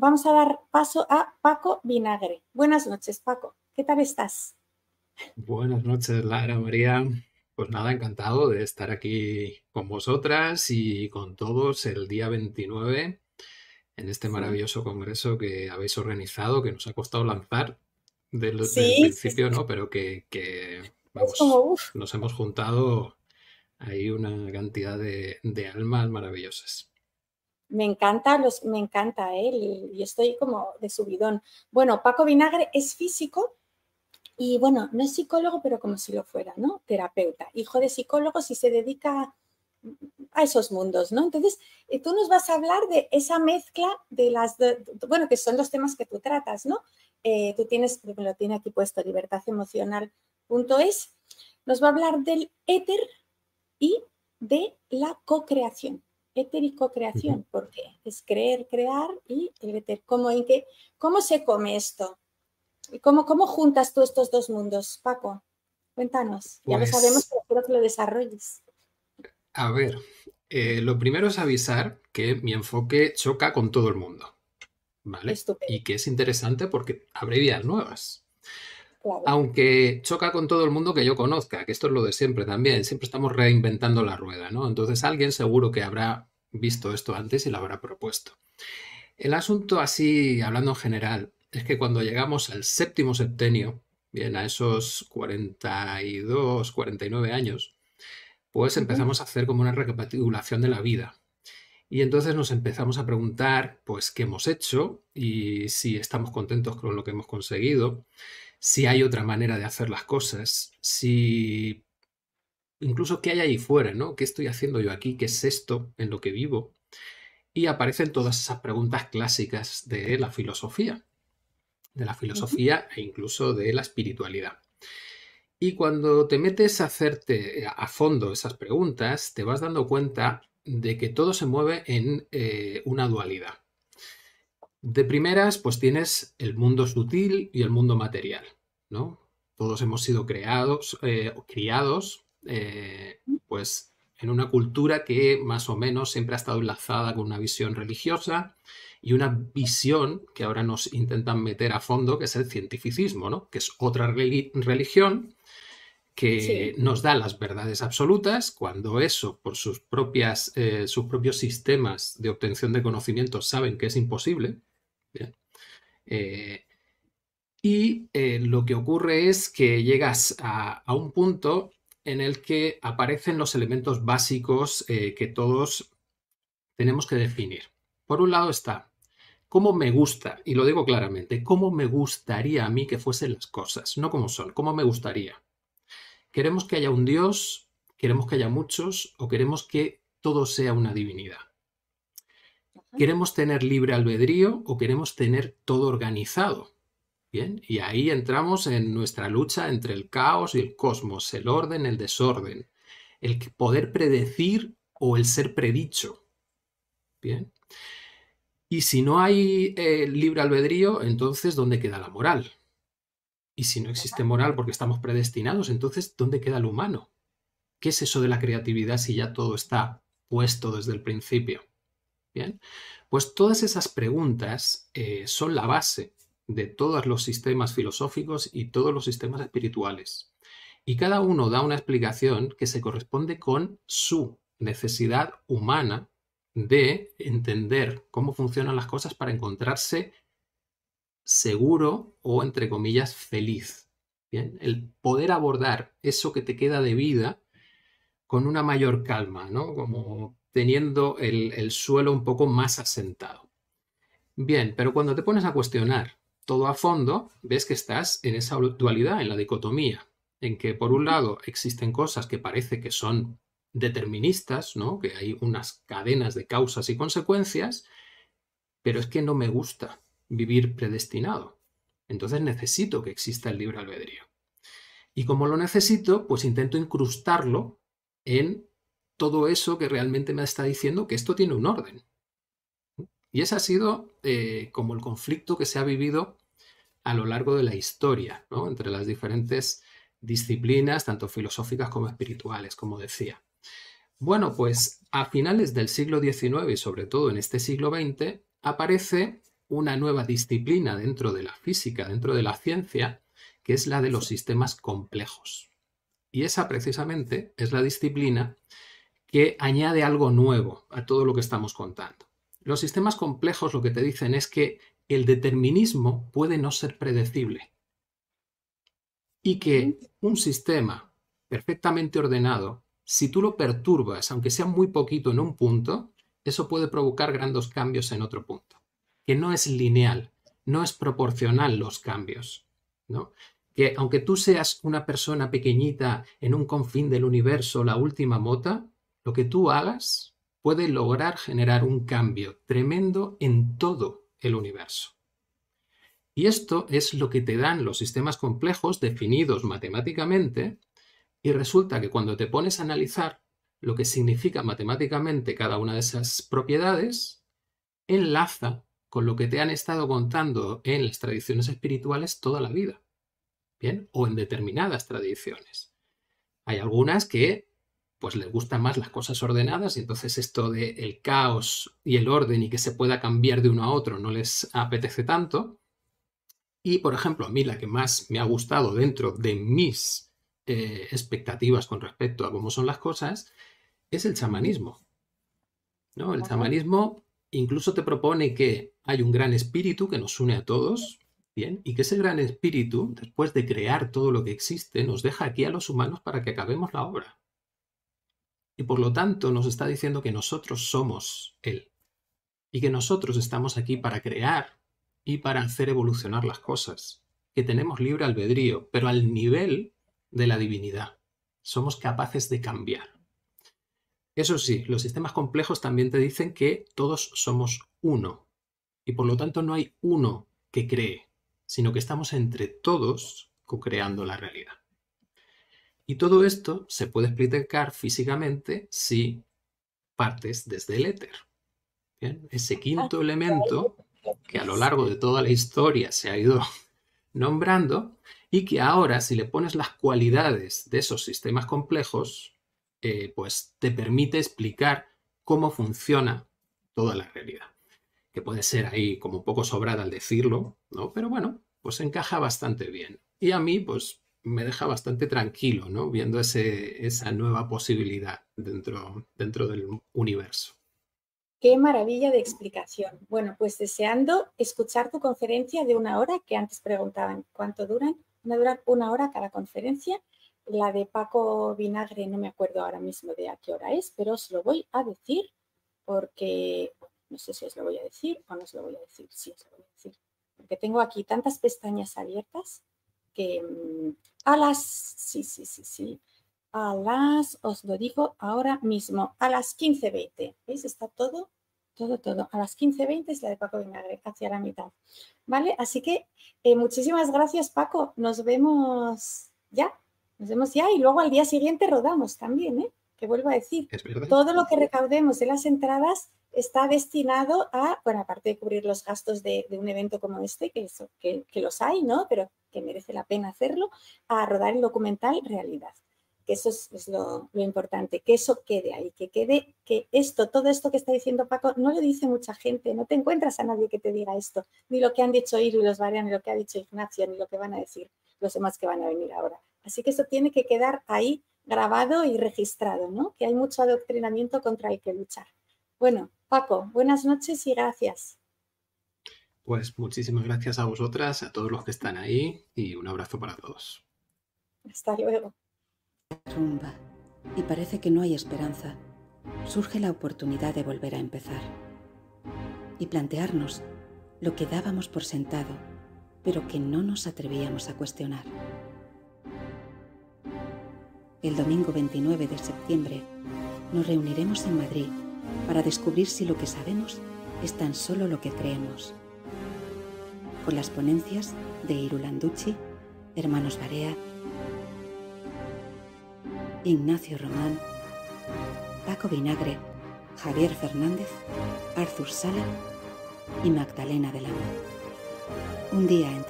vamos a dar paso a Paco Vinagre. Buenas noches, Paco. ¿Qué tal estás? Buenas noches, Lara María. Pues nada, encantado de estar aquí con vosotras y con todos el día 29 en este maravilloso congreso que habéis organizado, que nos ha costado lanzar desde el principio, ¿no? Pero que, nos hemos juntado ahí una cantidad de almas maravillosas me encanta, me encanta él ¿eh? y, estoy como de subidón. Bueno, Paco Vinagre es físico y bueno, no es psicólogo, pero como si lo fuera, ¿no? Terapeuta, hijo de psicólogos y se dedica a esos mundos, ¿no? Entonces, eh, tú nos vas a hablar de esa mezcla de las, de, bueno, que son los temas que tú tratas, ¿no? Eh, tú tienes, lo tiene aquí puesto, libertademocional.es, nos va a hablar del éter y de la co-creación etérico creación, porque es creer, crear y el etérico. ¿Cómo, en ¿Cómo se come esto? ¿Cómo, juntas tú estos dos mundos, Paco? Cuéntanos. Ya lo pues sabemos, pero quiero que lo desarrolles. A ver, eh, lo primero es avisar que mi enfoque choca con todo el mundo. ¿Vale? Y que es interesante porque abre vías nuevas. Aunque choca con todo el mundo que yo conozca, que esto es lo de siempre también, siempre estamos reinventando la rueda, ¿no? Entonces alguien seguro que habrá visto esto antes y lo habrá propuesto. El asunto así, hablando en general, es que cuando llegamos al séptimo septenio, bien, a esos 42, 49 años, pues empezamos a hacer como una recapitulación de la vida. Y entonces nos empezamos a preguntar, pues, qué hemos hecho y si estamos contentos con lo que hemos conseguido, si hay otra manera de hacer las cosas, si incluso qué hay ahí fuera, ¿no? ¿Qué estoy haciendo yo aquí? ¿Qué es esto en lo que vivo? Y aparecen todas esas preguntas clásicas de la filosofía, de la filosofía e incluso de la espiritualidad. Y cuando te metes a hacerte a fondo esas preguntas, te vas dando cuenta de que todo se mueve en eh, una dualidad. De primeras, pues tienes el mundo sutil y el mundo material, ¿no? Todos hemos sido creados, eh, criados eh, pues en una cultura que más o menos siempre ha estado enlazada con una visión religiosa y una visión que ahora nos intentan meter a fondo, que es el cientificismo, ¿no? que es otra religión que nos da las verdades absolutas, cuando eso, por sus, propias, eh, sus propios sistemas de obtención de conocimiento, saben que es imposible. Eh, y lo que ocurre es que llegas a un punto en el que aparecen los elementos básicos eh, que todos tenemos que definir. Por un lado está cómo me gusta, y lo digo claramente, cómo me gustaría a mí que fuesen las cosas, no como son, cómo me gustaría. ¿Queremos que haya un Dios? ¿Queremos que haya muchos? ¿O queremos que todo sea una divinidad? ¿Queremos tener libre albedrío o queremos tener todo organizado? Bien, y ahí entramos en nuestra lucha entre el caos y el cosmos, el orden, el desorden, el poder predecir o el ser predicho. Bien. Y si no hay eh, libre albedrío, entonces ¿dónde queda la moral? Y si no existe moral porque estamos predestinados, entonces ¿dónde queda el humano? ¿Qué es eso de la creatividad si ya todo está puesto desde el principio? Bien, pues todas esas preguntas eh, son la base de todos los sistemas filosóficos y todos los sistemas espirituales. Y cada uno da una explicación que se corresponde con su necesidad humana de entender cómo funcionan las cosas para encontrarse seguro o, entre comillas, feliz. Bien, el poder abordar eso que te queda de vida con una mayor calma, ¿no? Como teniendo el, el suelo un poco más asentado. Bien, pero cuando te pones a cuestionar todo a fondo, ves que estás en esa dualidad, en la dicotomía, en que por un lado existen cosas que parece que son deterministas, ¿no? Que hay unas cadenas de causas y consecuencias, pero es que no me gusta vivir predestinado. Entonces necesito que exista el libre albedrío. Y como lo necesito, pues intento incrustarlo en todo eso que realmente me está diciendo que esto tiene un orden. Y ese ha sido eh, como el conflicto que se ha vivido a lo largo de la historia, entre las diferentes disciplinas, tanto filosóficas como espirituales, como decía. Bueno, pues a finales del siglo XIX y sobre todo en este siglo XX aparece una nueva disciplina dentro de la física, dentro de la ciencia, que es la de los sistemas complejos. Y esa precisamente es la disciplina que añade algo nuevo a todo lo que estamos contando. Los sistemas complejos lo que te dicen es que el determinismo puede no ser predecible y que un sistema perfectamente ordenado, si tú lo perturbas, aunque sea muy poquito en un punto, eso puede provocar grandes cambios en otro punto, que no es lineal, no es proporcional los cambios, ¿no? Que aunque tú seas una persona pequeñita en un confín del universo, la última mota, lo que tú hagas puede lograr generar un cambio tremendo en todo el universo. Y esto es lo que te dan los sistemas complejos definidos matemáticamente y resulta que cuando te pones a analizar lo que significa matemáticamente cada una de esas propiedades, enlaza con lo que te han estado contando en las tradiciones espirituales toda la vida, ¿bien? O en determinadas tradiciones. Hay algunas que pues les gustan más las cosas ordenadas y entonces esto de el caos y el orden y que se pueda cambiar de uno a otro no les apetece tanto. Y por ejemplo, a mí la que más me ha gustado dentro de mis eh, expectativas con respecto a cómo son las cosas es el chamanismo. ¿no? El chamanismo incluso te propone que hay un gran espíritu que nos une a todos, bien, y que ese gran espíritu, después de crear todo lo que existe, nos deja aquí a los humanos para que acabemos la obra. Y por lo tanto nos está diciendo que nosotros somos Él. Y que nosotros estamos aquí para crear y para hacer evolucionar las cosas. Que tenemos libre albedrío, pero al nivel de la divinidad. Somos capaces de cambiar. Eso sí, los sistemas complejos también te dicen que todos somos uno. Y por lo tanto no hay uno que cree, sino que estamos entre todos co-creando la realidad. Y todo esto se puede explicar físicamente si partes desde el éter. Ese quinto elemento que a lo largo de toda la historia se ha ido nombrando y que ahora si le pones las cualidades de esos sistemas complejos, eh, pues te permite explicar cómo funciona toda la realidad. Que puede ser ahí como un poco sobrada al decirlo, ¿no? Pero bueno, pues encaja bastante bien. Y a mí, pues me deja bastante tranquilo, ¿no? Viendo esa nueva posibilidad dentro, dentro del universo. Qué maravilla de explicación. Bueno, pues deseando escuchar tu conferencia de una hora, que antes preguntaban cuánto duran. dura una hora cada conferencia. La de Paco Vinagre, no me acuerdo ahora mismo de a qué hora es, pero os lo voy a decir porque no sé si os lo voy a decir o no os lo voy a decir. Sí, os lo voy a decir. Porque tengo aquí tantas pestañas abiertas que mm, a las, sí, sí, sí, sí, a las, os lo digo ahora mismo, a las 15.20, ¿veis? Está todo, todo, todo. A las 15.20 es la de Paco Vinagre, hacia la mitad, ¿vale? Así que eh, muchísimas gracias, Paco. Nos vemos ya, nos vemos ya y luego al día siguiente rodamos también, ¿eh? que vuelvo a decir, todo lo que recaudemos de las entradas está destinado a, bueno, aparte de cubrir los gastos de, un evento como este, que, eso, que, los hay, ¿no? Pero que merece la pena hacerlo, a rodar el documental Realidad. Que eso es, lo, importante, que eso quede ahí, que quede, que esto, todo esto que está diciendo Paco, no lo dice mucha gente, no te encuentras a nadie que te diga esto, ni lo que han dicho Iru y los Varian, ni lo que ha dicho Ignacio, ni lo que van a decir los demás que van a venir ahora. Así que eso tiene que quedar ahí grabado y registrado, ¿no? que hay mucho adoctrinamiento contra el que luchar. Bueno, Paco, buenas noches y gracias. Pues muchísimas gracias a vosotras, a todos los que están ahí y un abrazo para todos. Hasta luego. y parece que no hay esperanza. Surge la oportunidad de volver a empezar y plantearnos lo que dábamos por sentado, pero que no nos atrevíamos a cuestionar. El domingo 29 de septiembre nos reuniremos en Madrid para descubrir si lo que sabemos es tan solo lo que creemos. Con las ponencias de Irulanducci, Hermanos Barea, Ignacio Román, Paco Vinagre, Javier Fernández, Arthur Sala y Magdalena de la Un día entre